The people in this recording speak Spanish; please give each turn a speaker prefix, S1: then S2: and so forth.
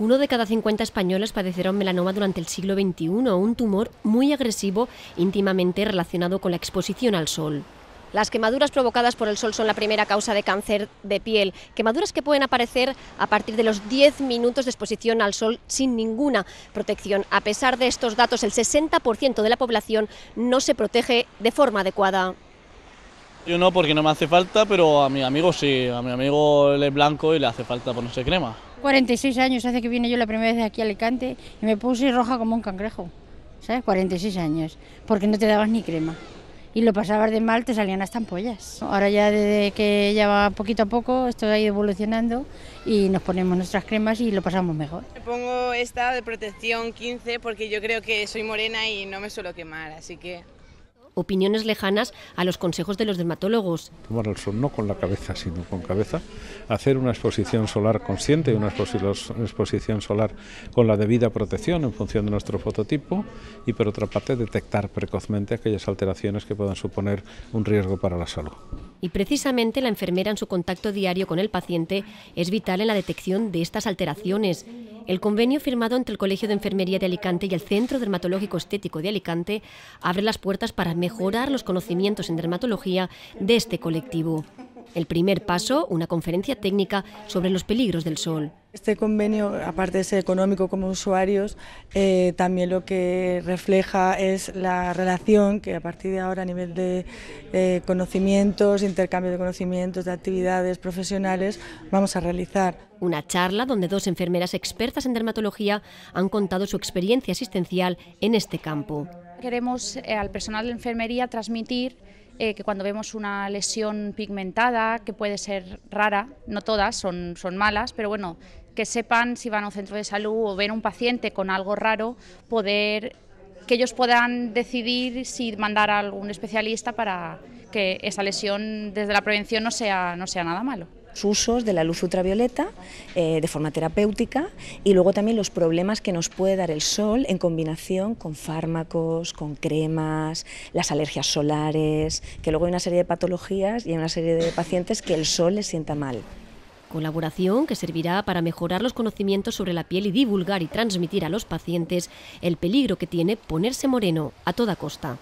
S1: Uno de cada 50 españoles padecerá un melanoma durante el siglo XXI, un tumor muy agresivo íntimamente relacionado con la exposición al sol. Las quemaduras provocadas por el sol son la primera causa de cáncer de piel. Quemaduras que pueden aparecer a partir de los 10 minutos de exposición al sol sin ninguna protección. A pesar de estos datos, el 60% de la población no se protege de forma adecuada.
S2: Yo no, porque no me hace falta, pero a mi amigo sí. A mi amigo le es blanco y le hace falta ponerse crema.
S3: 46 años hace que vine yo la primera vez aquí a Alicante y me puse roja como un cangrejo. ¿Sabes? 46 años. Porque no te dabas ni crema. Y lo pasabas de mal, te salían hasta ampollas. Ahora ya desde que ya va poquito a poco, esto ha ido evolucionando y nos ponemos nuestras cremas y lo pasamos mejor.
S4: Me pongo esta de protección 15 porque yo creo que soy morena y no me suelo quemar, así que
S1: opiniones lejanas a los consejos de los dermatólogos. Tomar el sol no con la cabeza, sino con cabeza. Hacer una exposición solar consciente, una
S2: exposición solar con la debida protección en función de nuestro fototipo y por otra parte detectar precozmente aquellas alteraciones que puedan suponer un riesgo para la salud.
S1: Y precisamente la enfermera en su contacto diario con el paciente es vital en la detección de estas alteraciones. El convenio firmado entre el Colegio de Enfermería de Alicante y el Centro Dermatológico Estético de Alicante abre las puertas para mejorar los conocimientos en dermatología de este colectivo. El primer paso, una conferencia técnica sobre los peligros del sol. Este convenio, aparte de ser económico como usuarios, eh, también lo que
S2: refleja es la relación que a partir de ahora a nivel de eh, conocimientos,
S1: intercambio de conocimientos, de actividades profesionales, vamos a realizar. Una charla donde dos enfermeras expertas en dermatología han contado su experiencia asistencial en este campo.
S4: Queremos eh, al personal de enfermería transmitir eh, que cuando vemos una lesión pigmentada, que puede ser rara, no todas son, son malas, pero bueno, que sepan si van a un centro de salud o ven un paciente con algo raro, poder que ellos puedan decidir si mandar a algún especialista para que esa lesión desde la prevención no sea, no sea nada malo
S2: usos de la luz ultravioleta eh, de forma terapéutica y luego también los problemas que nos puede dar el sol en combinación con fármacos, con cremas, las alergias solares, que luego hay una serie de patologías y hay una serie de pacientes que el sol les sienta mal.
S1: Colaboración que servirá para mejorar los conocimientos sobre la piel y divulgar y transmitir a los pacientes el peligro que tiene ponerse moreno a toda costa.